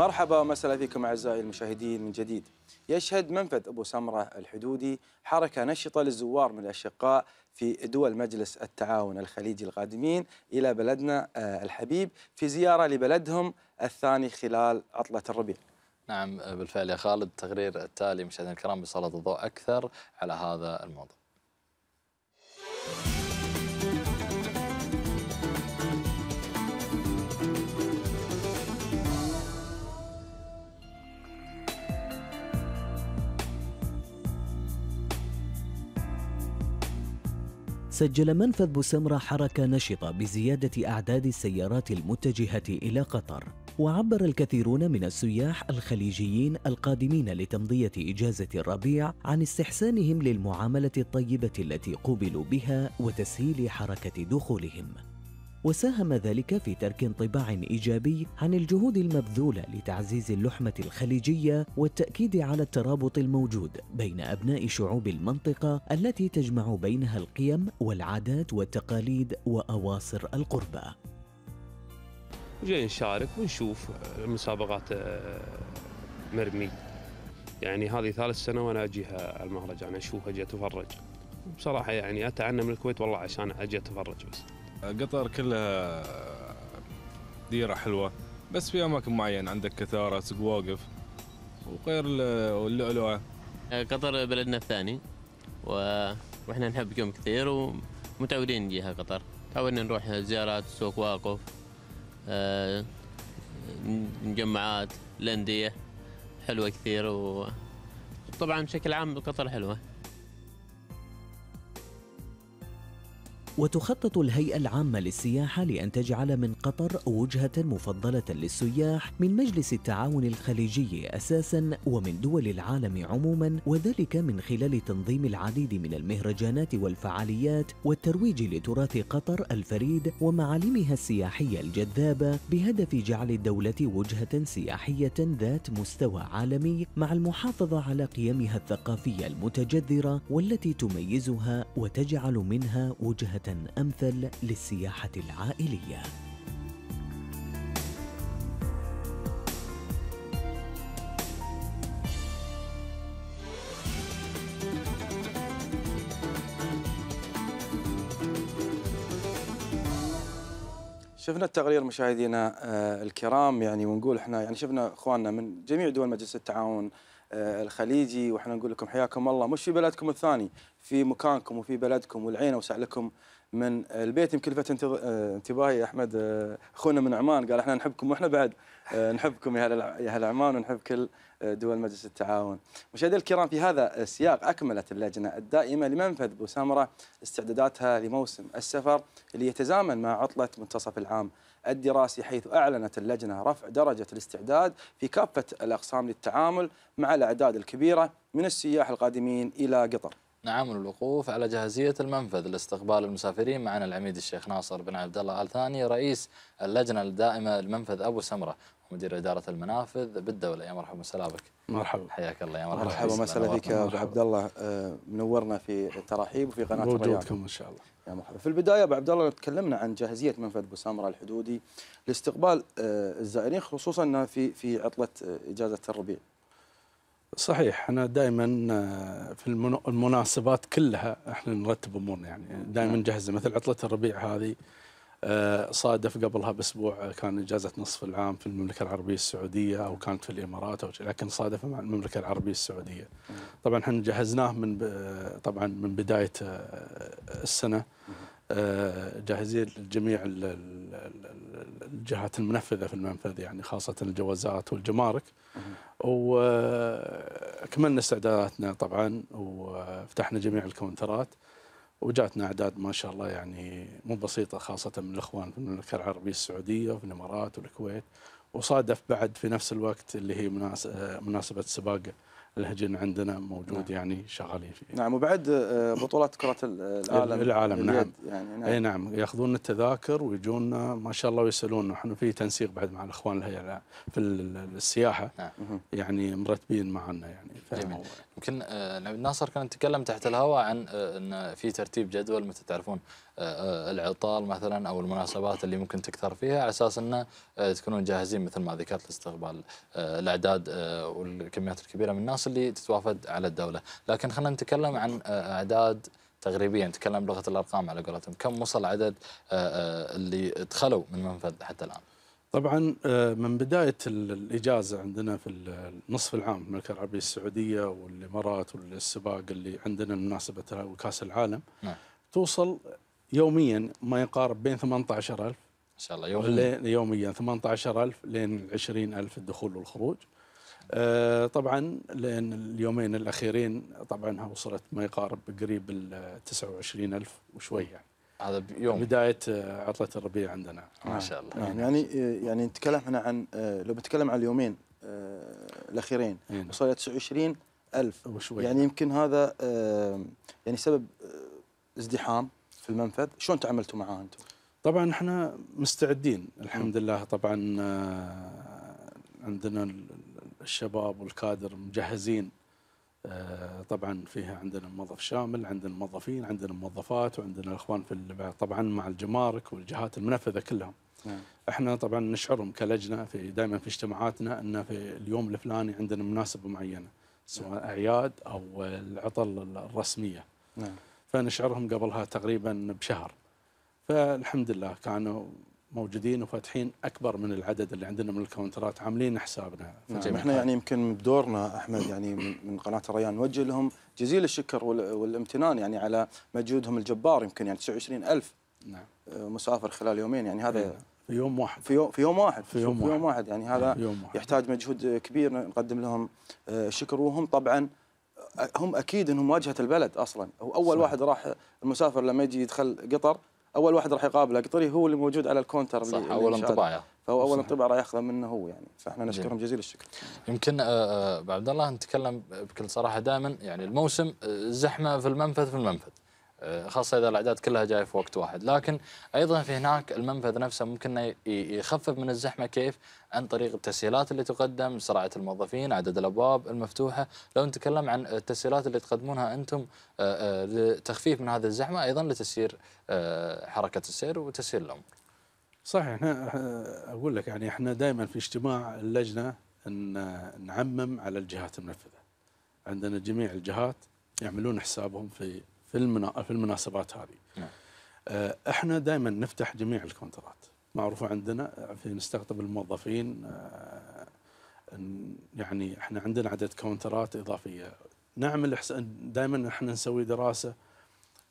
مرحبا ومسهلا فيكم اعزائي المشاهدين من جديد. يشهد منفذ ابو سمره الحدودي حركه نشطه للزوار من الاشقاء في دول مجلس التعاون الخليجي القادمين الى بلدنا آه، الحبيب في زياره لبلدهم الثاني خلال عطله الربيع. نعم آه، بالفعل يا خالد التقرير التالي مشاهدينا الكرام بيسلط الضوء اكثر على هذا الموضوع. سجل منفذ بوسمرة حركة نشطة بزيادة أعداد السيارات المتجهة إلى قطر وعبر الكثيرون من السياح الخليجيين القادمين لتمضية إجازة الربيع عن استحسانهم للمعاملة الطيبة التي قوبلوا بها وتسهيل حركة دخولهم وساهم ذلك في ترك انطباع ايجابي عن الجهود المبذوله لتعزيز اللحمه الخليجيه والتاكيد على الترابط الموجود بين ابناء شعوب المنطقه التي تجمع بينها القيم والعادات والتقاليد واواصر القربه. جاي نشارك ونشوف مسابقات آه، مرمي يعني هذه ثالث سنه وانا اجيها المهرجان اشوفها اجي اتفرج بصراحه يعني اتعنى من الكويت والله عشان اجي اتفرج بس. قطر كلها ديرة حلوة بس في أماكن معينة عندك كثارة سوق واقف وغير اللؤلؤة قطر بلدنا الثاني و... واحنا نحبكم كثير ومتعودين نجيها قطر تعودنا نروح زيارات سوق واقف أه... مجمعات الأندية حلوة كثير وطبعا بشكل عام قطر حلوة وتخطط الهيئة العامة للسياحة لأن تجعل من قطر وجهة مفضلة للسياح من مجلس التعاون الخليجي أساساً ومن دول العالم عموماً وذلك من خلال تنظيم العديد من المهرجانات والفعاليات والترويج لتراث قطر الفريد ومعالمها السياحية الجذابة بهدف جعل الدولة وجهة سياحية ذات مستوى عالمي مع المحافظة على قيمها الثقافية المتجذرة والتي تميزها وتجعل منها وجهة وجهة أمثل للسياحة العائلية. شفنا التقرير مشاهدينا آه، الكرام يعني ونقول احنا يعني شفنا اخواننا من جميع دول مجلس التعاون آه، الخليجي واحنا نقول لكم حياكم الله مش في بلدكم الثاني في مكانكم وفي بلدكم والعين اوسع لكم من البيت يمكن لفت آه، انتباهي احمد آه، اخونا من عمان قال احنا نحبكم واحنا بعد آه، نحبكم يا اهل يا اهل عمان ونحب كل دول مجلس التعاون. مشاهدينا الكرام في هذا السياق اكملت اللجنه الدائمه لمنفذ بوسامره استعداداتها لموسم السفر اللي يتزامن مع عطله منتصف العام الدراسي حيث اعلنت اللجنه رفع درجه الاستعداد في كافه الاقسام للتعامل مع الاعداد الكبيره من السياح القادمين الى قطر. نعم والوقوف على جاهزية المنفذ لاستقبال المسافرين معنا العميد الشيخ ناصر بن عبد الله آل ثاني رئيس اللجنة الدائمة لمنفذ أبو سمرة ومدير إدارة المنافذ بالدولة يا مرحبا وسهلا بك مرحبا حياك الله يا مرحبا مرحبا مساء بك يا أبو عبد الله آه، منورنا في الترحيب وفي قناة وجودكم إن شاء الله يا مرحبا في البداية أبو عبد الله تكلمنا عن جاهزية منفذ أبو سمرة الحدودي لاستقبال آه، الزائرين خصوصا في في عطلة آه، إجازة الربيع صحيح احنا دائما آه، في المناسبات كلها احنا نرتب امورنا يعني دائما نجهز نعم. مثل عطله الربيع هذه آه، صادف قبلها باسبوع آه، كان اجازه نصف العام في المملكه العربيه السعوديه او كانت في الامارات او لكن صادفه مع المملكه العربيه السعوديه. نعم. طبعا احنا جهزناه من طبعا من بدايه السنه آه، جاهزين لجميع الجهات المنفذه في المنفذ يعني خاصه الجوازات والجمارك وكملنا آه، استعداداتنا طبعا وفتحنا جميع الكونترات وجاتنا اعداد ما شاء الله يعني مو بسيطه خاصه من الاخوان في المملكه العربيه السعوديه وفي الامارات والكويت وصادف بعد في نفس الوقت اللي هي آه، مناسبه سباق الهجن عندنا موجود نعم. يعني شغالين فيه نعم وبعد آه، بطولات كرة العالم العالم نعم يعني نعم. نعم ياخذون التذاكر ويجونا آه، ما شاء الله ويسألون نحن في تنسيق بعد مع الإخوان الهيئة في السياحة نعم. يعني مرتبين معنا يعني يمكن آه، نبيل ناصر كان يتكلم تحت إيه. الهواء عن آه، ان في ترتيب جدول مثل تعرفون آه، العطال مثلا او المناسبات اللي ممكن تكثر فيها على اساس انه تكونون جاهزين مثل ما ذكرت لاستقبال الاعداد والكميات الكبيره من الناس اللي تتوافد على الدوله، لكن خلينا نتكلم عن اعداد تقريبيا نتكلم بلغه الارقام على قولتهم، كم وصل عدد اللي دخلوا من منفذ حتى الان؟ طبعا آه، من بدايه الاجازه عندنا في النصف العام في المملكه العربيه السعوديه والامارات والسباق اللي عندنا مناسبه كاس العالم نعم. توصل يوميا ما يقارب بين 18000 ان شاء الله يوميا يوميا 18000 لين 20000 الدخول والخروج آه، طبعا لان اليومين الاخيرين طبعا وصلت ما يقارب قريب ال 29000 وشوي يعني هذا بيوم بدايه آه، عطله الربيع عندنا ما شاء الله نعم. يعني، آه. يعني, يعني نتكلم احنا عن آه، لو بتكلم عن اليومين آه، الاخيرين إيه، نعم. وصلت 29 ألف وشوي. يعني يمكن هذا يعني سبب ازدحام في المنفذ شلون تعاملتوا معاه انتم طبعا احنا مستعدين الحمد لله طبعا عندنا الشباب والكادر مجهزين آه، طبعا فيها عندنا موظف شامل عندنا موظفين عندنا موظفات وعندنا الاخوان في طبعا مع الجمارك والجهات المنفذه كلهم نعم. احنا طبعا نشعرهم كلجنه في دائما في اجتماعاتنا ان في اليوم الفلاني عندنا مناسبه معينه سواء نعم. اعياد او العطل الرسميه نعم. فنشعرهم قبلها تقريبا بشهر فالحمد لله كانوا موجودين وفاتحين اكبر من العدد اللي عندنا من الكاونترات عاملين حسابنا نعم احنا يعني يمكن بدورنا احمد يعني من قناه الريان نوجه لهم جزيل الشكر والامتنان يعني على مجهودهم الجبار يمكن يعني 29000 نعم آه، مسافر خلال يومين يعني هذا نعم. في يوم واحد في يوم في يوم واحد في يوم, في يوم واحد. واحد يعني هذا يوم واحد. يحتاج مجهود كبير نقدم لهم آه، الشكر وهم طبعا هم اكيد انهم واجهه البلد اصلا هو اول صح. واحد راح المسافر لما يجي يدخل قطر اول واحد راح يقابله قطري هو اللي موجود على الكونتر صح اللي اول انطباع فهو اول انطباع راح ياخذه منه هو يعني فاحنا نشكرهم جزيل الشكر يمكن ابو آه، آه، عبد الله نتكلم بكل صراحه دائما يعني الموسم آه، زحمه في المنفذ في المنفذ آه، خاصه اذا الاعداد كلها جايه في وقت واحد، لكن ايضا في هناك المنفذ نفسه ممكن يخفف من الزحمه كيف؟ عن طريق التسهيلات اللي تقدم، سرعه الموظفين، عدد الابواب المفتوحه، لو نتكلم عن التسهيلات اللي تقدمونها انتم آه، آه، لتخفيف من هذه الزحمه ايضا لتسيير حركه السير وتسهيل الامور. صحيح احنا اقول لك يعني احنا دائما في اجتماع اللجنه ان نعمم على الجهات المنفذه. عندنا جميع الجهات يعملون حسابهم في في في المناسبات هذه نعم. آه، احنا دائما نفتح جميع الكونترات معروفه عندنا آه، في نستقطب الموظفين آه، يعني احنا عندنا عدد كونترات اضافيه نعمل احسن دائما احنا نسوي دراسه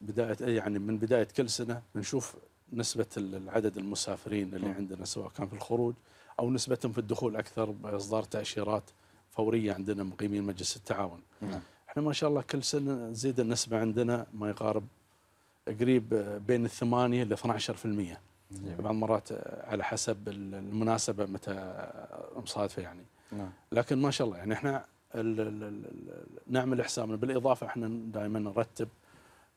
بدايه يعني من بدايه كل سنه نشوف نسبه العدد المسافرين اللي نعم. عندنا سواء كان في الخروج او نسبتهم في الدخول اكثر باصدار تاشيرات فوريه عندنا مقيمين مجلس التعاون نعم. احنا ما شاء الله كل سنه نزيد النسبه عندنا ما يقارب قريب بين الثمانية إلى 12% بعض المرات على حسب المناسبة متى مصادفة يعني نعم. لكن ما شاء الله يعني احنا نعمل حسابنا بالإضافة احنا دائما نرتب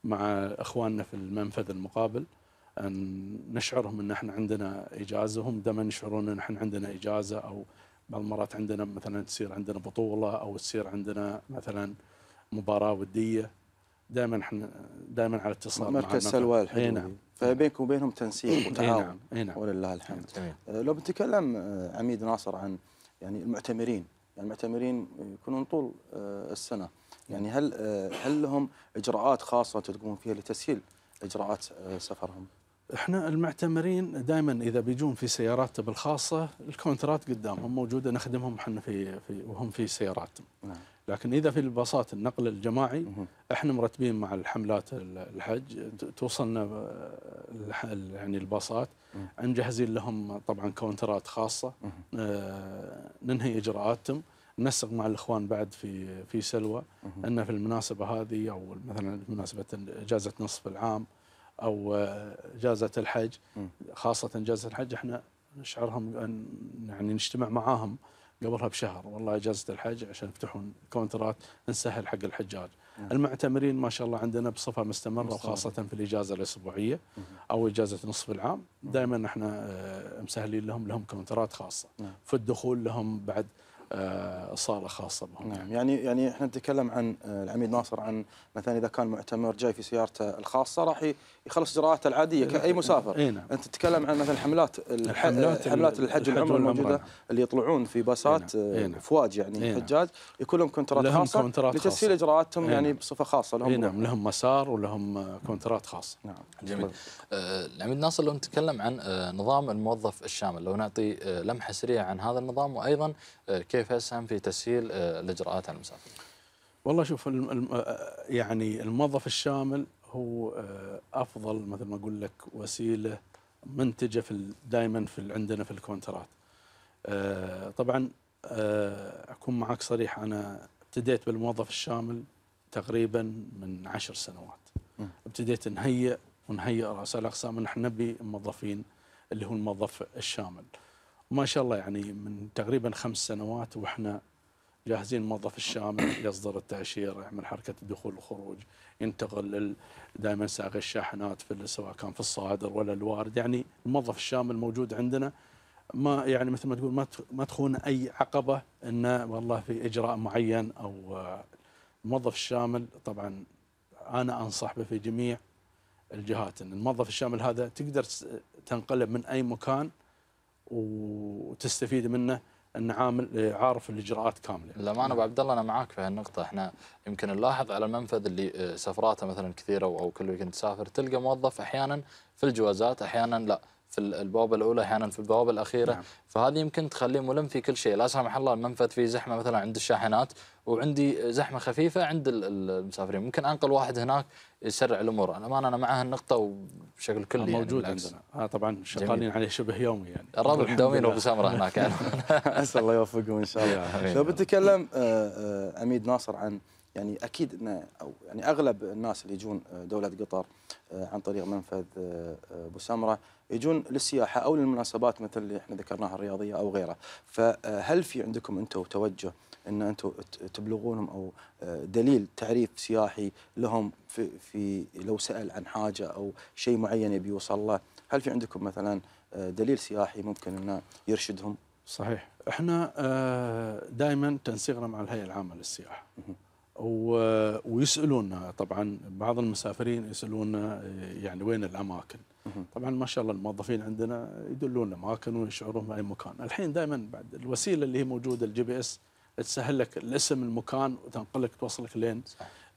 مع إخواننا في المنفذ المقابل أن نشعرهم أن احنا عندنا إجازة هم دائما يشعرون أن احنا عندنا إجازة أو بعض المرات عندنا مثلا تصير عندنا بطولة أو تصير عندنا مثلا مباراه وديه دائما احنا دائما على اتصال مركز سلوى الحدودي نعم فبينكم وبينهم تنسيق وتعاون اي نعم, نعم. ولله الحمد آه، لو بنتكلم آه، عميد ناصر عن يعني المعتمرين يعني المعتمرين يكونون طول آه، السنه يعني هل هل لهم اجراءات خاصه تقومون فيها لتسهيل اجراءات سفرهم؟ احنا المعتمرين دائما اذا بيجون في سياراتهم الخاصه الكونترات قدامهم موجوده نخدمهم احنا في, في وهم في سياراتهم نعم. لكن اذا في الباصات النقل الجماعي احنا مرتبين مع الحملات الحج توصلنا آه، يعني الباصات نجهزين لهم طبعا كونترات خاصه آه، ننهي اجراءاتهم ننسق مع الاخوان بعد في في سلوى ان في المناسبه هذه او مثلا مناسبه اجازه نصف العام او جازه الحج خاصه جازه الحج احنا نشعرهم ان يعني نجتمع معاهم قبلها بشهر والله اجازه الحج عشان يفتحون كونترات نسهل حق الحجاج. نعم. المعتمرين ما شاء الله عندنا بصفه مستمره مستمر. وخاصه في الاجازه الاسبوعيه او اجازه نصف العام دائما احنا آه، مسهلين لهم لهم كونترات خاصه نعم. في الدخول لهم بعد آه، صاله خاصه بهم نعم. يعني يعني احنا نتكلم عن آه، العميد ناصر عن مثلا اذا كان معتمر جاي في سيارته الخاصه راح يخلص اجراءاته العاديه كاي إيه، مسافر اي نعم. انت تتكلم عن مثلا حملات الحملات, حملات الحج والعمره الموجوده اللي يطلعون في باصات إيه، نعم. آه، إيه، نعم. فواج يعني نعم. حجاج يكون لهم كونترات خاصه كونترات لتسهيل اجراءاتهم يعني نعم. بصفه خاصه لهم نعم لهم مسار ولهم كونترات خاصه نعم جميل آه العميد ناصر لو نتكلم عن نظام الموظف الشامل لو نعطي لمحه سريعه عن هذا النظام وايضا كيف كيف يسهم في تسهيل آه، الاجراءات على المسافر؟ والله شوف آه، يعني الموظف الشامل هو آه، افضل مثل ما اقول لك وسيله منتجه في دائما في عندنا في الكونترات. طبعا اكون معك صريح انا ابتديت بالموظف الشامل تقريبا من عشر سنوات. ابتديت نهيئ ونهيئ رؤساء الاقسام ان احنا نبي موظفين اللي هو الموظف الشامل. وما شاء الله يعني من تقريبا خمس سنوات واحنا جاهزين الموظف الشامل يصدر التاشيره يعمل يعني حركه الدخول والخروج ينتقل دائما ساق الشاحنات في سواء كان في الصادر ولا الوارد يعني الموظف الشامل موجود عندنا ما يعني مثل ما تقول ما تخون اي عقبه انه والله في اجراء معين او آه، الموظف الشامل طبعا انا انصح به في جميع الجهات ان الموظف الشامل هذا تقدر تنقله من اي مكان وتستفيد منه ان عامل عارف الاجراءات كامله. للامانه ابو عبد الله انا معاك في هالنقطه احنا يمكن نلاحظ على المنفذ اللي آه، سفراته مثلا كثيره او كل ويكند تسافر تلقى موظف احيانا في الجوازات احيانا لا في البوابه الاولى احيانا في البوابه الاخيره نعم. فهذه يمكن تخليه ملم في كل شيء لا سمح الله المنفذ فيه زحمه مثلا عند الشاحنات وعندي زحمه خفيفه عند المسافرين ممكن انقل واحد هناك يسرع الامور انا انا مع هالنقطه وبشكل كلي آه، يعني موجود يعني عندنا آه طبعا شغالين عليه شبه يومي يعني الرابط مداومين ابو سمره هناك اسال الله يوفقهم ان شاء الله لو بتكلم عميد آه، آه، ناصر عن يعني اكيد انه او يعني اغلب الناس اللي يجون دوله قطر آه، عن طريق منفذ آه، آه، سمره يجون للسياحة أو للمناسبات مثل اللي احنا ذكرناها الرياضية أو غيرها فهل في عندكم أنتم توجه أن أنتم تبلغونهم أو دليل تعريف سياحي لهم في, في لو سأل عن حاجة أو شيء معين يبي يوصل له هل في عندكم مثلا دليل سياحي ممكن أنه يرشدهم؟ صحيح احنا دائما تنسيقنا مع الهيئة العامة للسياحة ويسالونا طبعا بعض المسافرين يسالونا آه، يعني وين الاماكن طبعا ما شاء الله الموظفين عندنا يدلون اماكن ويشعرون باي مكان الحين دائما بعد الوسيله اللي هي موجوده الجي بي اس تسهل لك الاسم المكان وتنقلك توصلك لين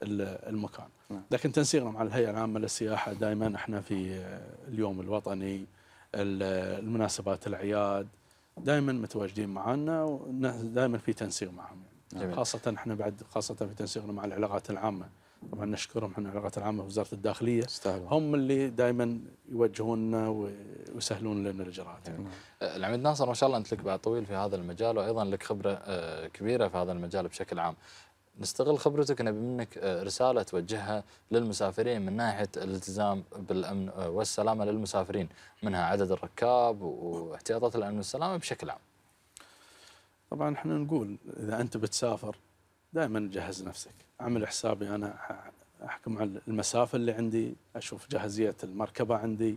المكان نعم. لكن تنسيقنا مع الهيئه العامه للسياحه دائما احنا في آه، اليوم الوطني المناسبات الاعياد دائما متواجدين معنا ودائما في تنسيق معهم جميل. نعم. خاصة احنا بعد خاصة في تنسيقنا مع العلاقات العامة طبعا نشكرهم احنا العلاقات العامة في وزارة الداخلية استهلا. هم اللي دائما يوجهوننا ويسهلون لنا الاجراءات يعني. العميد ناصر ما شاء الله انت لك بعد طويل في هذا المجال وايضا لك خبرة أه، كبيرة في هذا المجال بشكل عام نستغل خبرتك نبي منك أه، رسالة توجهها للمسافرين من ناحية الالتزام بالأمن والسلامة للمسافرين منها عدد الركاب واحتياطات الأمن والسلامة بشكل عام طبعا احنا نقول اذا انت بتسافر دائما جهز نفسك اعمل حسابي انا احكم على المسافه اللي عندي اشوف جاهزيه المركبه عندي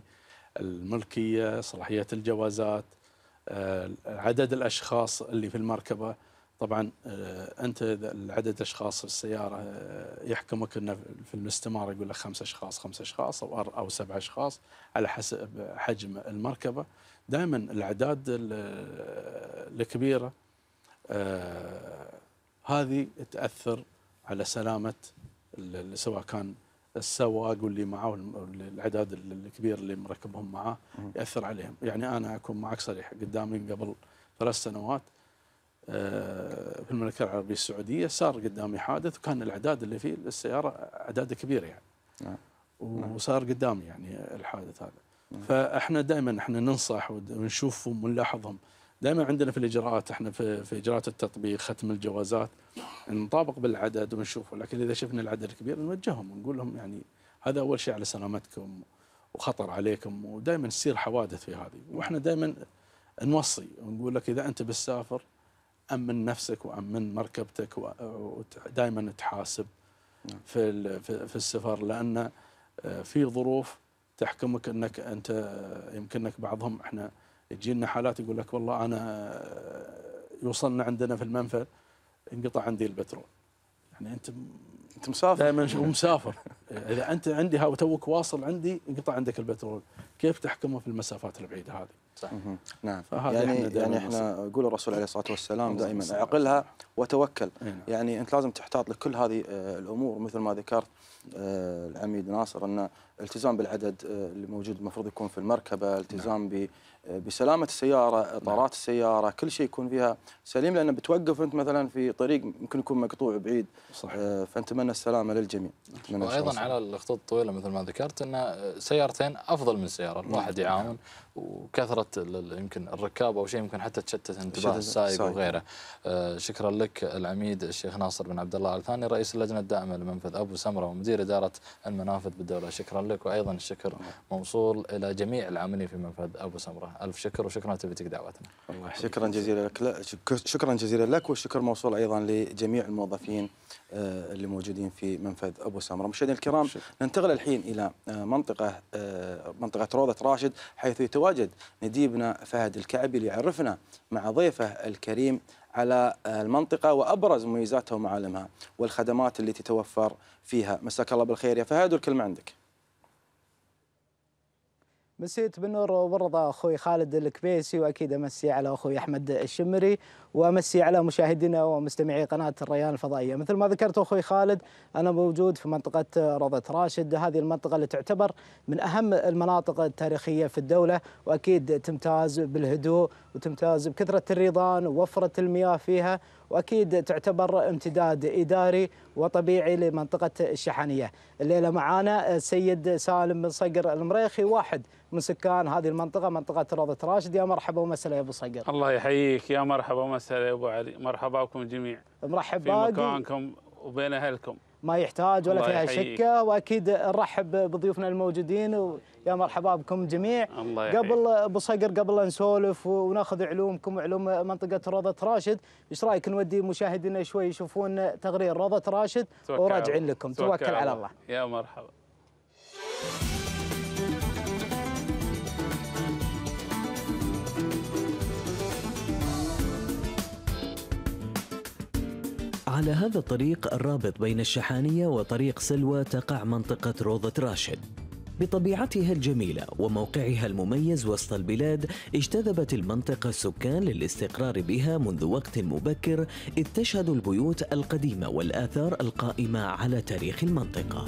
الملكيه صلاحيه الجوازات آه، عدد الاشخاص اللي في المركبه طبعا آه، انت عدد اشخاص في السياره آه، يحكمك انه في الاستماره يقول لك خمس اشخاص خمس اشخاص او او سبع اشخاص على حسب حجم المركبه دائما الاعداد الكبيره آه، هذه تاثر على سلامه سواء كان السواق واللي معاه العداد الكبير اللي مركبهم معاه ياثر عليهم، يعني انا اكون معك صريح قدامي قبل ثلاث سنوات آه، في المملكه العربيه السعوديه صار قدامي حادث وكان الاعداد اللي فيه السياره اعداد كبيره يعني. نعم. نعم. وصار قدامي يعني الحادث هذا. نعم. فاحنا دائما احنا ننصح ونشوفهم ونلاحظهم دائما عندنا في الاجراءات احنا في, في اجراءات التطبيق ختم الجوازات نطابق بالعدد ونشوف لكن اذا شفنا العدد الكبير نوجههم ونقول لهم يعني هذا اول شيء على سلامتكم وخطر عليكم ودائما تصير حوادث في هذه واحنا دائما نوصي ونقول لك اذا انت بتسافر امن نفسك وامن مركبتك ودائما تحاسب نعم. في في السفر لان آه، في ظروف تحكمك انك انت يمكنك بعضهم احنا تجينا حالات يقول لك والله انا يوصلنا عندنا في المنفى انقطع عندي البترول يعني انت انت مسافر دائما مسافر اذا انت عندي ها توك واصل عندي انقطع عندك البترول كيف تحكمه في المسافات البعيده هذه صح نعم يعني احنا يعني احنا يقول الرسول عليه الصلاه والسلام نعم. دائما نعم. اعقلها وتوكل إيه، نعم. يعني انت لازم تحتاط لكل هذه آه، الامور مثل ما ذكرت آه، العميد ناصر ان التزام بالعدد آه، اللي موجود المفروض يكون في المركبه التزام نعم. بسلامه السياره اطارات نعم. السياره كل شيء يكون فيها سليم لان بتوقف انت مثلا في طريق ممكن يكون مقطوع بعيد صح آه، فنتمنى السلامه للجميع وايضا على الخطوط الطويله مثل ما ذكرت ان سيارتين افضل من سياره نعم. الواحد يعاون وكثره يمكن الركاب او شيء يمكن حتى تشتت انتباه السائق وغيره آه، شكرا لك العميد الشيخ ناصر بن عبد الله الثاني رئيس اللجنه الدائمه لمنفذ ابو سمره ومدير اداره المنافذ بالدوله شكرا لك وايضا الشكر نعم. موصول الى جميع العاملين في منفذ ابو سمره الله الف شكر وشكرا لتلبيتك دعوتنا الله شكرا جزيلا لك شكرا جزيلا لك والشكر موصول ايضا لجميع الموظفين آه، اللي موجودين في منفذ ابو سمره مشاهدينا الكرام شكرا. ننتقل الحين الى آه، منطقه آه، منطقه روضه راشد حيث يتواجد نديبنا فهد الكعبي ليعرفنا مع ضيفه الكريم على المنطقة وأبرز مميزاتها ومعالمها والخدمات التي تتوفر فيها مساك الله بالخير يا فهد والكلمة عندك مسيت بالنور والرضا اخوي خالد الكبيسي واكيد امسي على اخوي احمد الشمري وامسي على مشاهدينا ومستمعي قناه الريان الفضائيه، مثل ما ذكرت اخوي خالد انا موجود في منطقه روضه راشد، هذه المنطقه اللي تعتبر من اهم المناطق التاريخيه في الدوله واكيد تمتاز بالهدوء وتمتاز بكثره الريضان ووفره المياه فيها واكيد تعتبر امتداد اداري وطبيعي لمنطقه الشحنيه. الليله معانا السيد آه، سالم بن صقر المريخي واحد من سكان هذه المنطقه منطقه روضه راشد يا مرحبا ومسهلا يا ابو صقر. الله يحييك يا مرحبا ومسهلا يا ابو علي، مرحبا بكم جميع. مرحبا في مكانكم وبين اهلكم. ما يحتاج ولا فيها شكه واكيد نرحب بضيوفنا الموجودين ويا مرحبا بكم جميع الله قبل ابو صقر قبل نسولف وناخذ علومكم وعلوم منطقه روضه راشد ايش رايك نودي مشاهدينا شوي يشوفون تقرير روضه راشد وراجعين لكم توكل, توكل على الله يا مرحبا على هذا الطريق الرابط بين الشحانية وطريق سلوى تقع منطقة روضة راشد بطبيعتها الجميلة وموقعها المميز وسط البلاد اجتذبت المنطقة السكان للاستقرار بها منذ وقت مبكر إذ تشهد البيوت القديمة والآثار القائمة على تاريخ المنطقة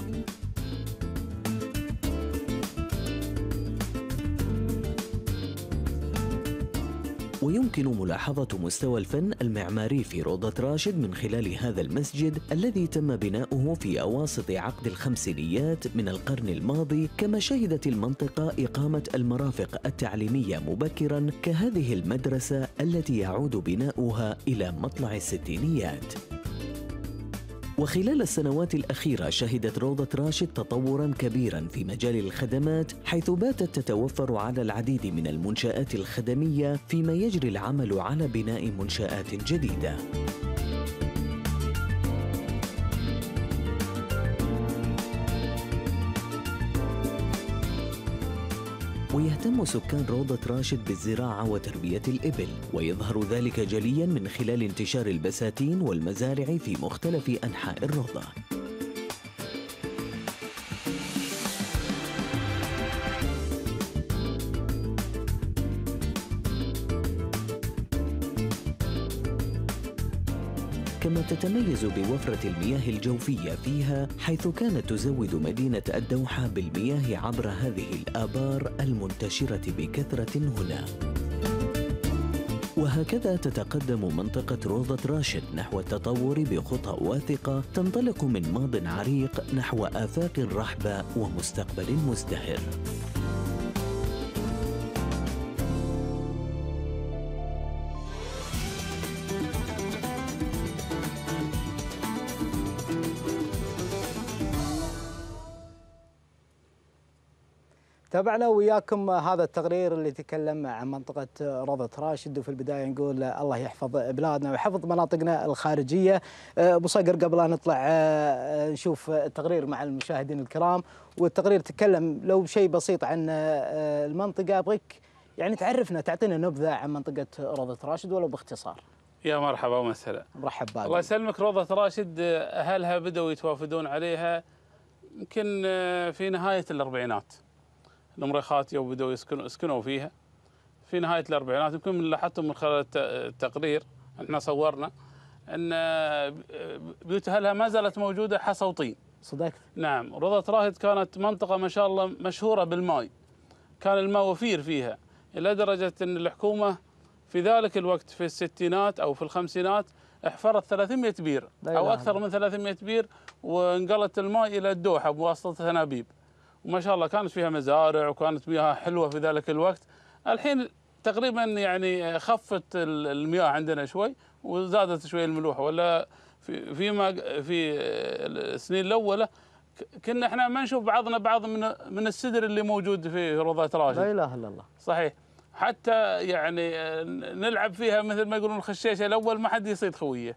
ويمكن ملاحظة مستوى الفن المعماري في روضة راشد من خلال هذا المسجد الذي تم بناؤه في أواسط عقد الخمسينيات من القرن الماضي كما شهدت المنطقة إقامة المرافق التعليمية مبكرا كهذه المدرسة التي يعود بناؤها إلى مطلع الستينيات وخلال السنوات الأخيرة شهدت روضة راشد تطورا كبيرا في مجال الخدمات حيث باتت تتوفر على العديد من المنشآت الخدمية فيما يجري العمل على بناء منشآت جديدة. ويهتم سكان روضة راشد بالزراعة وتربية الإبل ويظهر ذلك جليا من خلال انتشار البساتين والمزارع في مختلف أنحاء الروضة تتميز بوفرة المياه الجوفية فيها حيث كانت تزود مدينة الدوحة بالمياه عبر هذه الآبار المنتشرة بكثرة هنا وهكذا تتقدم منطقة روضة راشد نحو التطور بخطى واثقة تنطلق من ماض عريق نحو آفاق رحبة ومستقبل مزدهر تابعنا وياكم هذا التقرير اللي تكلم عن منطقة روضة راشد وفي البداية نقول الله يحفظ بلادنا ويحفظ مناطقنا الخارجية أه، أبو صقر قبل أن نطلع أه، أه، نشوف التقرير مع المشاهدين الكرام والتقرير تكلم لو شيء بسيط عن المنطقة أبغيك يعني تعرفنا تعطينا نبذة عن منطقة روضة راشد ولو باختصار يا مرحبا ومسهلا مرحبا بك الله يسلمك روضة راشد أهلها بدأوا يتوافدون عليها يمكن في نهاية الأربعينات المريخاتية وبدوا يسكنوا اسكنوا فيها في نهاية الأربعينات يمكن من لاحظتم من خلال التقرير احنا صورنا أن آه، بيوت أهلها ما زالت موجودة حصى وطين صدقت نعم رضا راهد كانت منطقة ما شاء الله مشهورة بالماء كان الماء وفير فيها إلى درجة أن الحكومة في ذلك الوقت في الستينات أو في الخمسينات احفرت 300 بير أو أكثر من 300 بير وانقلت الماء إلى الدوحة بواسطة أنابيب وما شاء الله كانت فيها مزارع وكانت مياه حلوه في ذلك الوقت الحين تقريبا يعني خفت المياه عندنا شوي وزادت شوي الملوحه ولا في فيما في السنين الاولى كنا احنا ما نشوف بعضنا بعض من من السدر اللي موجود في روضه راشد لا اله الا الله صحيح حتى يعني نلعب فيها مثل ما يقولون الخشيشه الاول ما حد يصيد خويه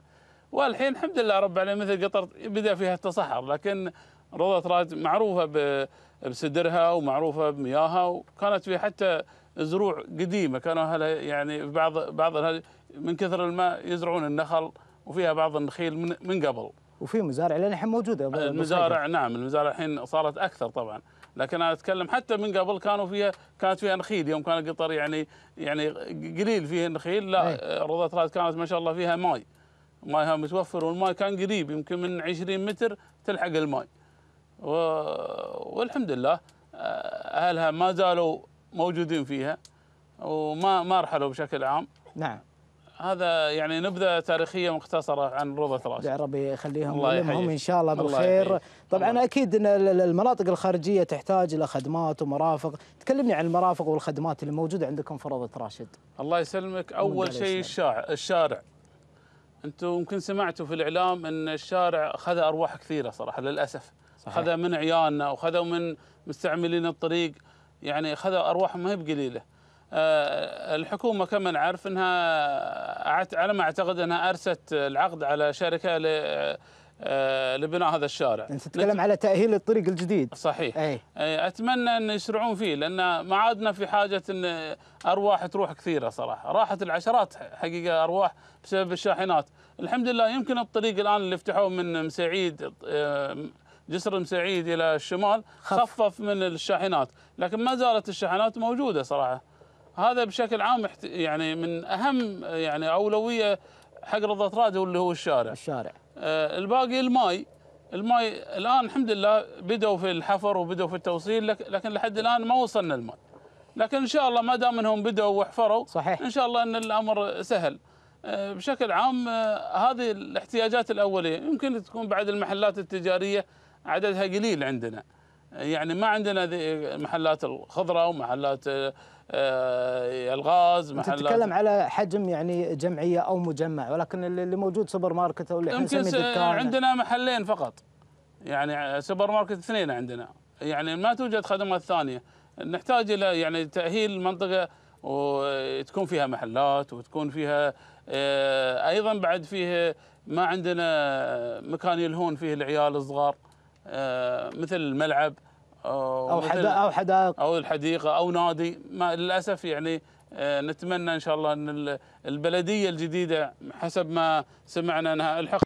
والحين الحمد لله رب العالمين مثل قطر بدا فيها التصحر لكن روضه راشد معروفه ب بسدرها ومعروفه بمياهها وكانت في حتى زروع قديمه كانوا اهلها يعني بعض بعض من كثر الماء يزرعون النخل وفيها بعض النخيل من, من قبل. وفي مزارع لان الحين موجوده المزارع نعم المزارع الحين صارت اكثر طبعا لكن انا اتكلم حتى من قبل كانوا فيها كانت فيها نخيل يوم كان قطر يعني يعني قليل فيه النخيل لا أيه. رضا كانت ما شاء الله فيها ماي مايها متوفر والماي كان قريب يمكن من 20 متر تلحق الماي والحمد لله آه، اهلها ما زالوا موجودين فيها وما ما رحلوا بشكل عام نعم هذا يعني نبذه تاريخيه مختصره عن روضه راس يا ربي يخليهم الله ان شاء الله بالخير الله طبعا الله. اكيد ان المناطق الخارجيه تحتاج الى خدمات ومرافق تكلمني عن المرافق والخدمات اللي موجوده عندكم في روضه راشد الله يسلمك اول شيء الشارع الشارع انتم يمكن سمعتوا في الاعلام ان الشارع خذ ارواح كثيره صراحه للاسف خذوا من عيالنا وخذوا من مستعملين الطريق يعني خذوا ارواحهم ما هي بقليله آه، الحكومه كما نعرف انها على ما اعتقد انها ارست العقد على شركه آه، لبناء هذا الشارع انت يعني تتكلم على تاهيل الطريق الجديد صحيح أي. أي اتمنى ان يسرعون فيه لان ما عادنا في حاجه ان ارواح تروح كثيره صراحه راحت العشرات حقيقه ارواح بسبب الشاحنات الحمد لله يمكن الطريق الان اللي فتحوه من مسعيد آه، جسر مسعيد الى الشمال خفف من الشاحنات لكن ما زالت الشاحنات موجوده صراحه هذا بشكل عام يعني من اهم يعني اولويه حق رضا طراد اللي هو الشارع الشارع آه الباقي الماي الماي الان الحمد لله بدوا في الحفر وبدوا في التوصيل لكن لحد الان ما وصلنا الماء لكن ان شاء الله ما دام انهم بدوا وحفروا صحيح ان شاء الله ان الامر سهل آه، بشكل عام آه، هذه الاحتياجات الاوليه يمكن تكون بعد المحلات التجاريه عددها قليل عندنا يعني ما عندنا محلات الخضره ومحلات آه، آه، الغاز محلات تتكلم على حجم يعني جمعيه او مجمع ولكن اللي موجود سوبر ماركت او اللي يمكن عندنا محلين فقط يعني سوبر ماركت اثنين عندنا يعني ما توجد خدمات ثانيه نحتاج الى يعني تاهيل المنطقه وتكون فيها محلات وتكون فيها آه، ايضا بعد فيه ما عندنا مكان يلهون فيه العيال الصغار آه، مثل الملعب آه، أو, أو, حدائق أو الحديقة أو نادي ما للأسف يعني آه، نتمنى إن شاء الله أن البلدية الجديدة حسب ما سمعنا أنها الحق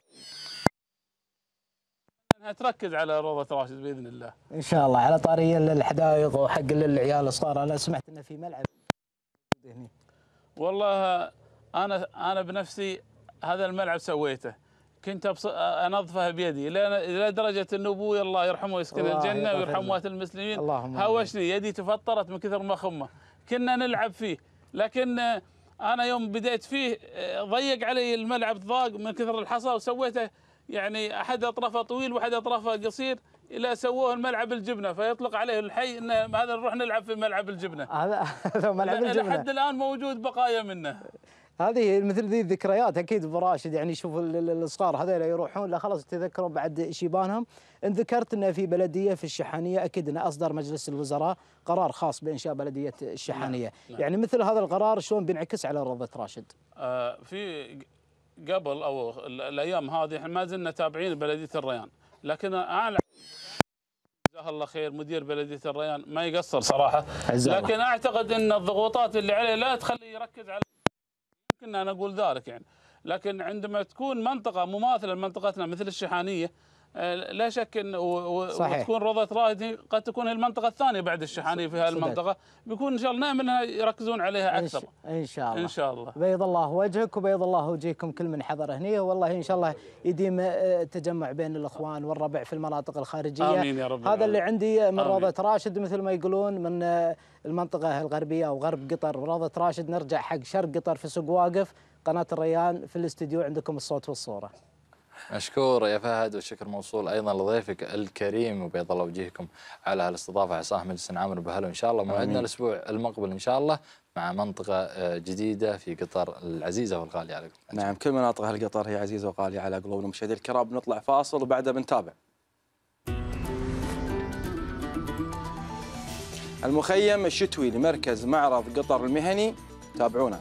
انها تركز على روضه راشد باذن الله. ان شاء الله على طاري الحدائق وحق للعيال الصغار انا سمعت انه في ملعب والله انا انا بنفسي هذا الملعب سويته كنت انظفها بيدي الى درجه انه ابوي الله يرحمه ويسكن الجنه ويرحم موات المسلمين هوشني يدي تفطرت من كثر ما خمه كنا نلعب فيه لكن انا يوم بديت فيه ضيق علي الملعب ضاق من كثر الحصى وسويته يعني احد اطرافه طويل واحد اطرافه قصير الى سووه الملعب الجبنه فيطلق عليه الحي ان هذا نروح نلعب في ملعب الجبنه هذا ملعب الجبنه لحد الان موجود بقايا منه هذه مثل ذي الذكريات اكيد ابو راشد يعني شوف الصغار هذول يروحون لا خلاص يتذكرون بعد شيبانهم ان ذكرت ان في بلديه في الشحانيه اكيد ان اصدر مجلس الوزراء قرار خاص بانشاء بلديه الشحانيه نعم،, نعم. يعني مثل هذا القرار شلون بينعكس على رضا راشد آه في قبل او الايام هذه احنا ما زلنا تابعين بلديه الريان لكن اعلى جزاه الله خير مدير بلديه الريان ما يقصر صراحه لكن اعتقد ان الضغوطات اللي عليه لا تخليه يركز على كنا نقول ذلك يعني لكن عندما تكون منطقة مماثلة لمنطقتنا مثل الشحانية آه، لا شك ان وتكون روضه رائد قد تكون المنطقه الثانيه بعد الشحاني في هذه المنطقه بيكون ان شاء الله نامل انها يركزون عليها اكثر ان شاء الله ان شاء الله بيض الله وجهك وبيض الله وجهكم كل من حضر هنا والله ان شاء الله يديم التجمع آه، بين الاخوان والربع في المناطق الخارجيه امين يا رب هذا اللي عندي آه، من روضه راشد مثل ما يقولون من المنطقه الغربيه او غرب قطر روضه راشد نرجع حق شرق قطر في سوق واقف قناه الريان في الاستديو عندكم الصوت والصوره مشكور يا فهد والشكر موصول ايضا لضيفك الكريم وبيض الله وجهكم على الاستضافه عصام مجلس عامر بهلا ان شاء الله موعدنا الاسبوع المقبل ان شاء الله مع منطقه آه، جديده في قطر العزيزه والغاليه على قلوبنا نعم كل مناطق هالقطر هي عزيزه وغاليه على قلوبنا مشاهدي الكرام بنطلع فاصل وبعدها بنتابع المخيم الشتوي لمركز معرض قطر المهني تابعونا